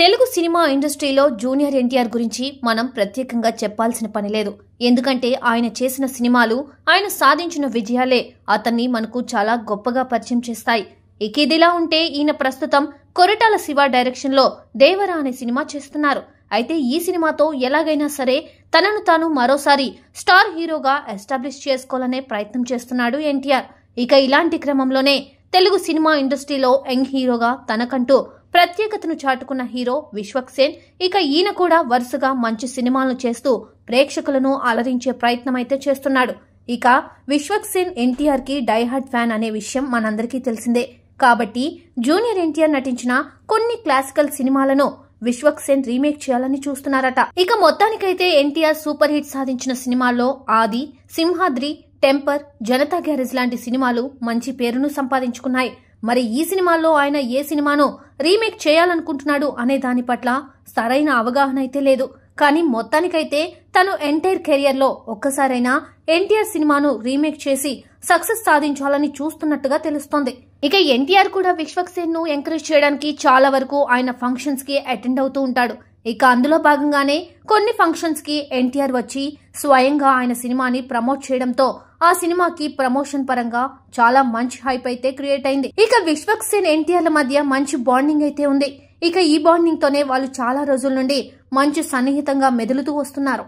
Telugu cinema ఇండస్ట్రీలో junior NTR గురించి మనం ప్రత్యేకంగా చెప్పాల్సిన పని లేదు ఎందుకంటే ఆయన చేసిన సినిమాలు ఆయన సాధించిన విజయాలే అతన్ని మనకు చాలా గొప్పగా పరిచయం చేస్తాయి ఇక ఇదిలా ఉంటే ఈయన ప్రస్తుతం కొరటాల శివ డైరెక్షన్లో దేవరా అనే సినిమా చేస్తున్నారు అయితే ఈ సినిమాతో ఎలాగైనా సరే తనను తాను మరోసారి స్టార్ హీరోగా ఎస్టాబ్లిష్ చేసుకోవాలనే ప్రయత్నం చేస్తున్నాడు ఎన్టీఆర్ ఇక ఇలాంటి క్రమంలోనే తెలుగు సినిమా ఇండస్ట్రీలో యంగ్ హీరోగా తనకంటూ ప్రత్యేకతను చాటుకున్న హీరో విశ్వక్సేన్ ఇక ఈయన కూడా వరుసగా మంచి సినిమాలను చేస్తూ ప్రేక్షకులను అలరించే ప్రయత్నం అయితే చేస్తున్నాడు ఇక విశ్వక్సేన్ ఎన్టీఆర్కి డైహార్డ్ ఫ్యాన్ అనే విషయం మనందరికీ తెలిసిందే కాబట్టి జూనియర్ ఎన్టీఆర్ నటించిన కొన్ని క్లాసికల్ సినిమాలను విశ్వక్సేన్ రీమేక్ చేయాలని చూస్తున్నారట ఇక మొత్తానికైతే ఎన్టీఆర్ సూపర్ హిట్ సాధించిన సినిమాల్లో ఆది సింహాద్రి టెంపర్ జనతా గ్యారేజ్ లాంటి సినిమాలు మంచి పేరును సంపాదించుకున్నాయి మరి ఈ సినిమాలో ఆయన ఏ సినిమాను రీమేక్ చేయాలనుకుంటున్నాడు అనే దాని పట్ల సరైన అవగాహన అయితే లేదు కానీ మొత్తానికైతే తను ఎంటైర్ కెరియర్లో ఒక్కసారైనా ఎన్టీఆర్ సినిమాను రీమేక్ చేసి సక్సెస్ సాధించాలని చూస్తున్నట్టుగా తెలుస్తోంది ఇక ఎన్టీఆర్ కూడా విశ్వక్సేన్ ను ఎంకరేజ్ చేయడానికి చాలా వరకు ఆయన ఫంక్షన్స్ కి అటెండ్ అవుతూ ఉంటాడు ఇక అందులో భాగంగానే కొన్ని ఫంక్షన్స్కి ఎన్టీఆర్ వచ్చి స్వయంగా ఆయన సినిమాని ప్రమోట్ చేయడంతో ఆ సినిమాకి ప్రమోషన్ పరంగా చాలా మంచి హైప్ అయితే క్రియేట్ అయింది ఇక విశ్వక్ సేన్ ఎన్టీఆర్ల మధ్య మంచి బాండింగ్ అయితే ఉంది ఇక ఈ బాండింగ్ తోనే వాళ్ళు చాలా రోజుల నుండి మంచి సన్నిహితంగా మెదులుతూ వస్తున్నారు